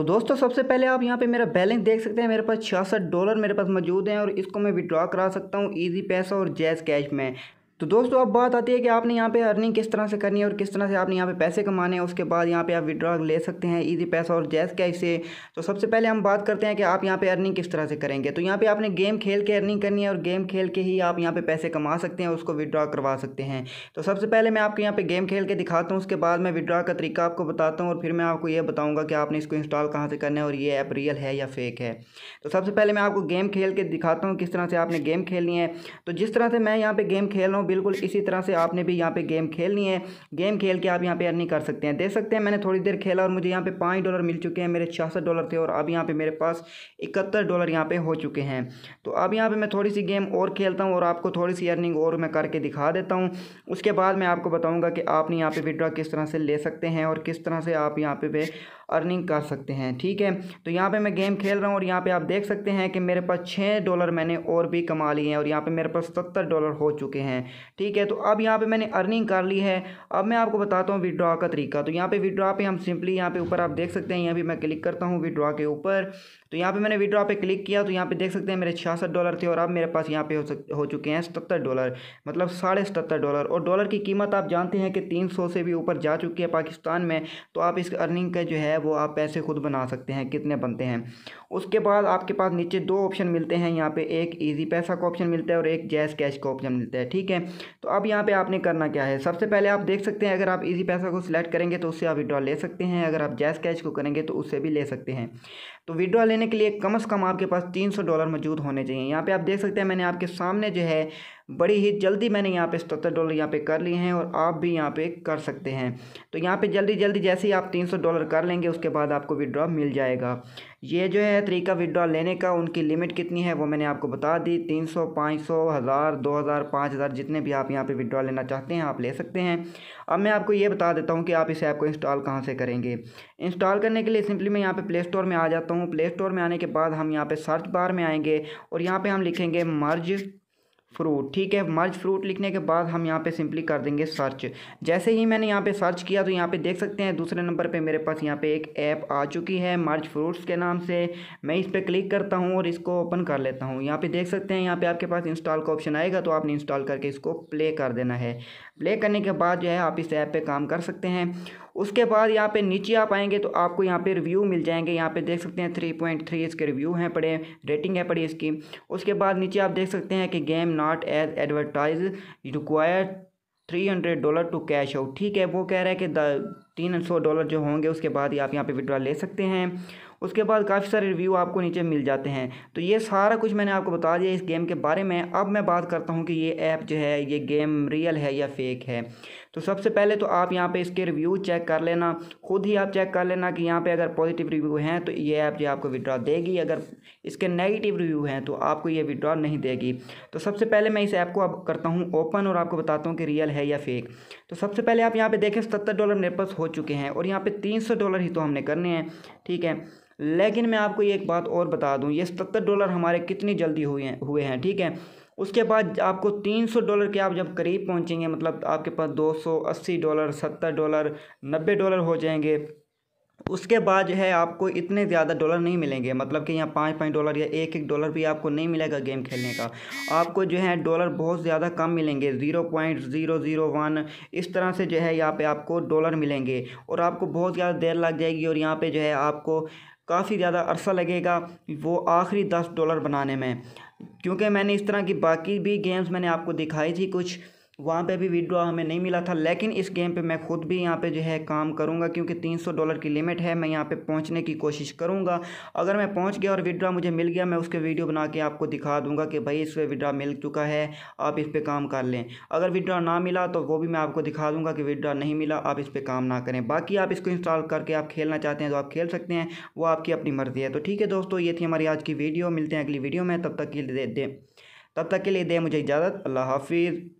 तो दोस्तों सबसे पहले आप यहाँ पे मेरा बैलेंस देख सकते हैं मेरे पास छियासठ डॉलर मेरे पास मौजूद हैं और इसको मैं विड्रॉ करा सकता हूँ ईजी पैसा और जैज़ कैश में तो दोस्तों अब बात आती है कि आपने यहाँ पे अर्निंग किस तरह से करनी है और किस तरह से आपने यहाँ पे पैसे कमाने हैं उसके बाद यहाँ पे आप विड्रॉ ले सकते हैं इजी पैसा और जैस कैश से तो सबसे पहले हम बात करते हैं कि आप यहाँ पे अर्निंग किस तरह से करेंगे तो यहाँ पे आपने गेम खेल के अर्निंग करनी है और गेम खेल के ही आप यहाँ पर पैसे कमा सकते हैं उसको विड्रॉ करवा सकते हैं तो सबसे पहले मैं आपको यहाँ पर गेम खेल के दिखाता हूँ उसके बाद मैं विड्रॉ का तरीका आपको बताता हूँ और फिर मैं आपको ये बताऊँगा कि आपने इसको इंस्टॉल कहाँ से करना है और ये ऐप रियल है या फेक है तो सबसे पहले मैं आपको गेम खेल के दिखाता हूँ किस तरह से आपने गेम खेलनी है तो जिस तरह से मैं यहाँ पर गेम खेल रहा हूँ बिल्कुल इसी तरह से आपने भी यहाँ पे गेम खेलनी है गेम खेल के आप यहाँ पे अर्निंग कर सकते हैं देख सकते हैं मैंने थोड़ी देर खेला और मुझे यहाँ पे पाँच डॉलर मिल चुके हैं मेरे छियासठ डॉलर थे और अब यहाँ पे मेरे पास इकहत्तर डॉलर यहाँ पे हो चुके हैं तो अब यहाँ पे मैं थोड़ी सी गेम और खेलता हूँ और आपको थोड़ी सी अर्निंग और मैं करके दिखा देता हूँ उसके बाद मैं आपको बताऊँगा कि आपने यहाँ पर विड्रॉ किस तरह से ले सकते हैं और किस तरह से आप यहाँ पे अर्निंग कर सकते हैं ठीक है तो यहाँ पे मैं गेम खेल रहा हूँ और यहाँ पे आप देख सकते हैं कि मेरे पास छः डॉलर मैंने और भी कमा लिए हैं और यहाँ पे मेरे पास सत्तर डॉलर हो चुके हैं ठीक है तो अब यहाँ पे मैंने अर्निंग कर ली है अब मैं आपको बताता हूँ विड्रॉ का तरीका तो यहाँ पे विड्रॉ पे हम सिंपली यहाँ पे ऊपर आप देख सकते हैं यहाँ पर मैं क्लिक करता हूँ विड्रॉ के ऊपर तो यहाँ पे मैंने विड्रॉ पे क्लिक किया तो यहाँ पे देख सकते हैं मेरे छियासठ डॉलर थे और अब मेरे पास यहाँ पे हो सक हो चुके हैं सतर डॉलर मतलब साढ़े सतर डॉलर और डॉलर की कीमत आप जानते हैं कि तीन सौ से भी ऊपर जा चुकी है पाकिस्तान में तो आप इस अर्निंग का जो है वो आप पैसे खुद बना सकते हैं कितने बनते हैं उसके बाद आपके पास नीचे दो ऑप्शन मिलते हैं यहाँ पे एक इजी पैसा का ऑप्शन मिलता है और एक जैस कैश का ऑप्शन मिलता है ठीक है तो अब यहाँ पे आपने करना क्या है सबसे पहले आप देख सकते हैं अगर आप इजी पैसा को सिलेक्ट करेंगे तो उससे आप विड्रॉ ले सकते हैं अगर आप जैस कैश को करेंगे तो उससे भी ले सकते हैं तो विड्रॉ लेने के लिए कम अज़ कम आपके पास तीन डॉलर मौजूद होने चाहिए यहाँ पर आप देख सकते हैं मैंने आपके सामने जो है बड़ी ही जल्दी मैंने यहाँ पे सतर डॉलर यहाँ पे कर लिए हैं और आप भी यहाँ पे कर सकते हैं तो यहाँ पे जल्दी जल्दी जैसे ही आप 300 डॉलर कर लेंगे उसके बाद आपको विड्रॉ मिल जाएगा ये जो है तरीका विड्रॉ लेने का उनकी लिमिट कितनी है वो मैंने आपको बता दी तीन सौ पाँच सौ हज़ार दो हज़ार पाँच हज़ार जितने भी आप यहाँ पर विड्रॉ लेना चाहते हैं आप ले सकते हैं अब मैं आपको ये बता देता हूँ कि आप इस ऐप को इंस्टॉल कहाँ से करेंगे इंस्टॉल करने के लिए सिंपली मैं यहाँ पर प्ले स्टोर में आ जाता हूँ प्ले स्टोर में आने के बाद हम यहाँ पर सर्च बार में आएंगे और यहाँ पे हम लिखेंगे मर्ज फ्रूट ठीक है मर्ज फ्रूट लिखने के बाद हम यहाँ पे सिंपली कर देंगे सर्च जैसे ही मैंने यहाँ पे सर्च किया तो यहाँ पे देख सकते हैं दूसरे नंबर पे मेरे पास यहाँ पे एक ऐप आ चुकी है मर्ज फ्रूट्स के नाम से मैं इस पर क्लिक करता हूँ और इसको ओपन कर लेता हूँ यहाँ पे देख सकते हैं यहाँ पे आपके पास इंस्टॉल का ऑप्शन आएगा तो आपने इंस्टॉल करके इसको प्ले कर देना है प्ले करने के बाद जो है आप इस ऐप पर काम कर सकते हैं उसके बाद यहाँ पे नीचे आप आएंगे तो आपको यहाँ पे रिव्यू मिल जाएंगे यहाँ पे देख सकते हैं थ्री पॉइंट थ्री इसके रिव्यू हैं पड़े रेटिंग है पड़ी इसकी उसके बाद नीचे आप देख सकते हैं कि game not as advertise require three hundred dollar to cash out ठीक है वो कह रहा है कि तीन सौ डॉलर जो होंगे उसके बाद ही आप यहाँ पे विड्रॉ ले सकते हैं उसके बाद काफ़ी सारे रिव्यू आपको नीचे मिल जाते हैं तो ये सारा कुछ मैंने आपको बता दिया इस गेम के बारे में अब मैं बात करता हूँ कि ये ऐप जो है ये गेम रियल है या फेक है तो सबसे पहले तो आप यहाँ पे इसके रिव्यू चेक कर लेना खुद ही आप चेक कर लेना कि यहाँ पे अगर पॉजिटिव रिव्यू हैं तो ये ऐप जो आपको विड्रॉ देगी अगर इसके नेगेटिव रिव्यू हैं तो आपको ये विड्रॉ नहीं देगी तो सबसे पहले मैं इस ऐप को अब करता हूँ ओपन और आपको बताता हूँ कि रियल है या फेक तो सबसे पहले आप यहाँ पर देखें सत्तर डॉलर मेरे पास हो चुके हैं और यहाँ पर तीन डॉलर ही तो हमने करने हैं ठीक है लेकिन मैं आपको ये एक बात और बता दूँ ये सत्तर डॉलर हमारे कितनी जल्दी हुए हैं हुए हैं ठीक है उसके बाद आपको 300 डॉलर के आप जब करीब पहुंचेंगे मतलब आपके पास 280 डॉलर 70 डॉलर 90 डॉलर हो जाएंगे उसके बाद जो है आपको इतने ज़्यादा डॉलर नहीं मिलेंगे मतलब कि यहाँ पाँच पाँच डॉलर या एक एक डॉलर भी आपको नहीं मिलेगा गेम खेलने का आपको जो है डॉलर बहुत ज़्यादा कम मिलेंगे zero point zero zero one इस तरह से जो है यहाँ पे आपको डॉलर मिलेंगे और आपको बहुत ज़्यादा देर लग जाएगी और यहाँ पर जो है आपको काफ़ी ज़्यादा अरसा लगेगा वो आखिरी दस डॉलर बनाने में क्योंकि मैंने इस तरह की बाकी भी गेम्स मैंने आपको दिखाई थी कुछ वहाँ पे भी विड्रॉ हमें नहीं मिला था लेकिन इस गेम पे मैं खुद भी यहाँ पे जो है काम करूँगा क्योंकि 300 डॉलर की लिमिट है मैं यहाँ पे पहुँचने की कोशिश करूँगा अगर मैं पहुँच गया और विड्रॉ मुझे मिल गया मैं उसके वीडियो बना के आपको दिखा दूँगा कि भाई इस पर विड्रा मिल चुका है आप इस पर काम कर लें अगर विड्रा ना मिला तो वो भी मैं आपको दिखा दूँगा कि विड्रा नहीं मिला आप इस पर काम ना करें बाकी आप इसको इंस्टॉल करके आप खेलना चाहते हैं तो आप खेल सकते हैं वो आपकी अपनी मर्ज़ी है तो ठीक है दोस्तों ये थी हमारी आज की वीडियो मिलते हैं अगली वीडियो में तब तक के लिए दे तब तक के लिए दे मुझे इजाज़त अल्लाह हाफिज़